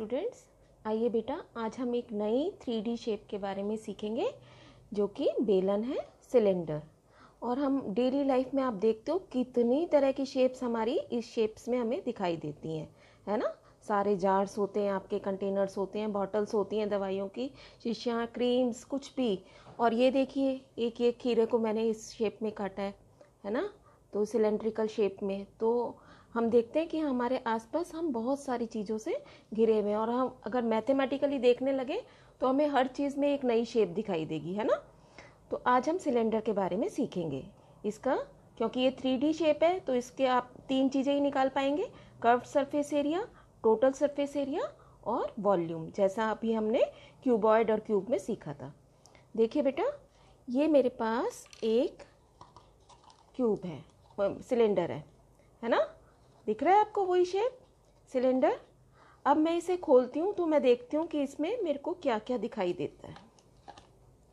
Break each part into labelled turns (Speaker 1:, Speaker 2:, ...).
Speaker 1: students आइए बेटा आज हम एक नई थ्री डी शेप के बारे में सीखेंगे जो कि बेलन है सिलेंडर और हम डेली लाइफ में आप देखते हो कितनी तरह की शेप्स हमारी इस शेप्स में हमें दिखाई देती हैं है ना सारे जार्स होते हैं आपके कंटेनर्स होते हैं बॉटल्स होती हैं दवाइयों की शीशियाँ क्रीम्स कुछ भी और ये देखिए एक एक खीरे को मैंने इस शेप में काटा है है ना तो सिलेंड्रिकल शेप में तो हम देखते हैं कि हमारे आसपास हम बहुत सारी चीज़ों से घिरे हुए हैं और हम अगर मैथमेटिकली देखने लगे तो हमें हर चीज़ में एक नई शेप दिखाई देगी है ना तो आज हम सिलेंडर के बारे में सीखेंगे इसका क्योंकि ये थ्री शेप है तो इसके आप तीन चीज़ें ही निकाल पाएंगे curve surface area total surface area और वॉल्यूम जैसा अभी हमने क्यूबॉयड और क्यूब में सीखा था देखिए बेटा ये मेरे पास एक क्यूब है सिलेंडर है है ना दिख रहा है आपको वही शेप सिलेंडर अब मैं इसे खोलती हूँ तो मैं देखती हूँ कि इसमें मेरे को क्या क्या दिखाई देता है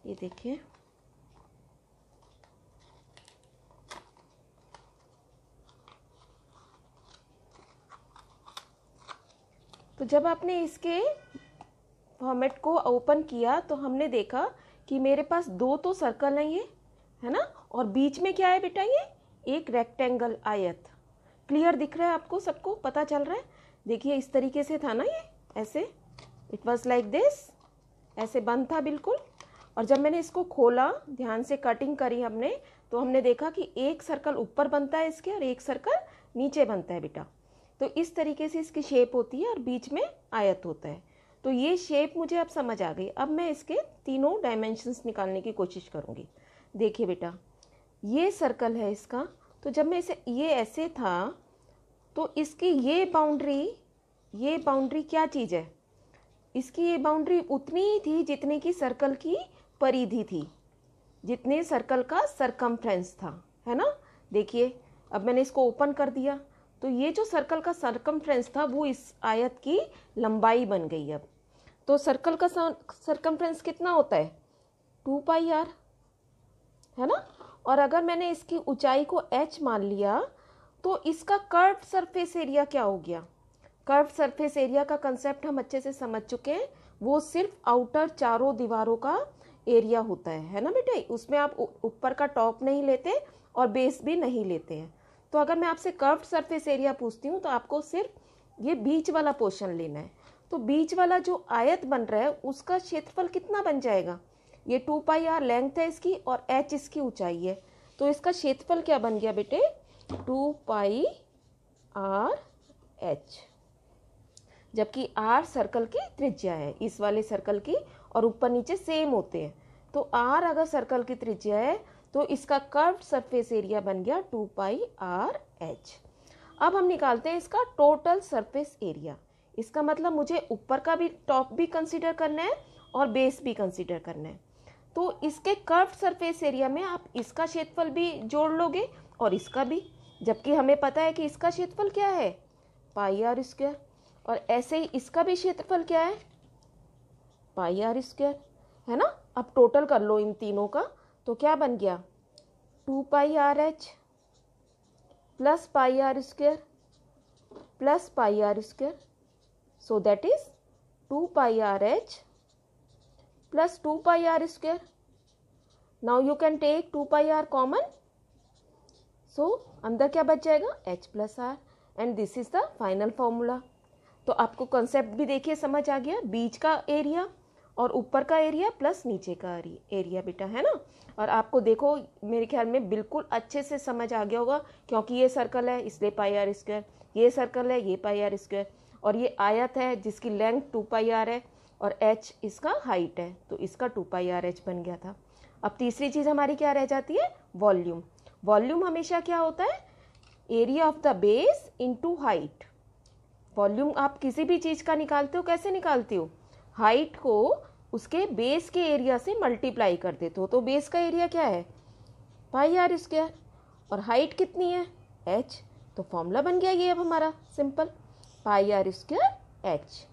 Speaker 1: ये देखिए तो जब आपने इसके फॉर्मेट को ओपन किया तो हमने देखा कि मेरे पास दो तो सर्कल हैं ये है ना और बीच में क्या है बेटा ये एक रेक्टेंगल आयत क्लियर दिख रहा है आपको सबको पता चल रहा है देखिए इस तरीके से था ना ये ऐसे इट वॉज लाइक दिस ऐसे बंद था बिल्कुल और जब मैंने इसको खोला ध्यान से कटिंग करी हमने तो हमने देखा कि एक सर्कल ऊपर बनता है इसके और एक सर्कल नीचे बनता है बेटा तो इस तरीके से इसकी शेप होती है और बीच में आयत होता है तो ये शेप मुझे अब समझ आ गई अब मैं इसके तीनों डायमेंशंस निकालने की कोशिश करूँगी देखिए बेटा ये सर्कल है इसका तो जब मैं इसे ये ऐसे था तो इसकी ये बाउंड्री ये बाउंड्री क्या चीज़ है इसकी ये बाउंड्री उतनी ही थी जितने की सर्कल की परिधि थी जितने सर्कल का सरकमफ्रेंस था है ना देखिए अब मैंने इसको ओपन कर दिया तो ये जो सर्कल का सरकमफ्रेंस था वो इस आयत की लंबाई बन गई अब तो सर्कल का सरकमफ्रेंस कितना होता है टू पाई आर है ना और अगर मैंने इसकी ऊंचाई को h मान लिया तो इसका कर्व सरफेस एरिया क्या हो गया कर्व सरफेस एरिया का कंसेप्ट हम अच्छे से समझ चुके हैं वो सिर्फ आउटर चारों दीवारों का एरिया होता है है ना बेटे उसमें आप ऊपर का टॉप नहीं लेते और बेस भी नहीं लेते हैं तो अगर मैं आपसे कर्व्ड सरफेस एरिया पूछती हूँ तो आपको सिर्फ ये बीच वाला पोर्शन लेना है तो बीच वाला जो आयत बन रहा है उसका क्षेत्रफल कितना बन जाएगा ये टू पाई आर लेंथ है इसकी और एच इसकी ऊंचाई है तो इसका क्षेत्रफल क्या बन गया बेटे टू पाई आर एच जबकि आर सर्कल की त्रिज्या है इस वाले सर्कल की और ऊपर नीचे सेम होते हैं तो आर अगर सर्कल की त्रिज्या है तो इसका कर्व सरफेस एरिया बन गया टू पाई आर एच अब हम निकालते हैं इसका टोटल सरफेस एरिया इसका मतलब मुझे ऊपर का भी टॉप भी कंसिडर करना है और बेस भी कंसिडर करना है तो इसके कर्व सरफेस एरिया में आप इसका क्षेत्रफल भी जोड़ लोगे और इसका भी जबकि हमें पता है कि इसका क्षेत्रफल क्या है पाई आर स्क्वायर और ऐसे ही इसका भी क्षेत्रफल क्या है पाई आर स्क्वायर है ना अब टोटल कर लो इन तीनों का तो क्या बन गया two pi R H plus pi R square plus pi R square so that is two pi R H plus two pi R square now you can take two pi R common so अंदर क्या बच जाएगा H plus R and this is the final formula तो आपको concept भी देखिए समझ आ गया बीच का एरिया और ऊपर का एरिया प्लस नीचे का एरिया बेटा है ना और आपको देखो मेरे ख्याल में बिल्कुल अच्छे से समझ आ गया होगा क्योंकि ये सर्कल है इसलिए पाई आर स्क्वायर ये सर्कल है ये पाई आर स्क्वायर और ये आयत है जिसकी लेंथ टू पाई आर है और h इसका हाइट है तो इसका टू पाई आर एच बन गया था अब तीसरी चीज़ हमारी क्या रह जाती है वॉल्यूम वॉल्यूम हमेशा क्या होता है area of the base to height volume आप किसी भी चीज़ का निकालते हो कैसे निकालते हो हाइट को उसके बेस के एरिया से मल्टीप्लाई कर देते हो तो बेस का एरिया क्या है पाई आर स्क्वायर और हाइट कितनी है एच तो फॉर्मूला बन गया ये अब हमारा simple pi R square H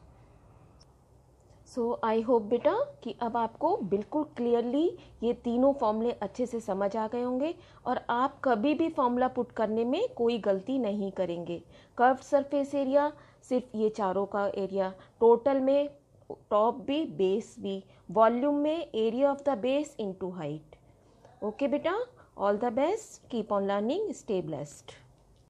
Speaker 1: so I hope बेटा कि अब आपको बिल्कुल क्लियरली ये तीनों फॉर्मूले अच्छे से समझ आ गए होंगे और आप कभी भी फॉर्मूला पुट करने में कोई गलती नहीं करेंगे कर्व सरफेस एरिया सिर्फ ये चारों का एरिया टोटल में टॉप भी बेस भी वॉल्यूम में area of the base into height okay बेटा all the best keep on learning stay blessed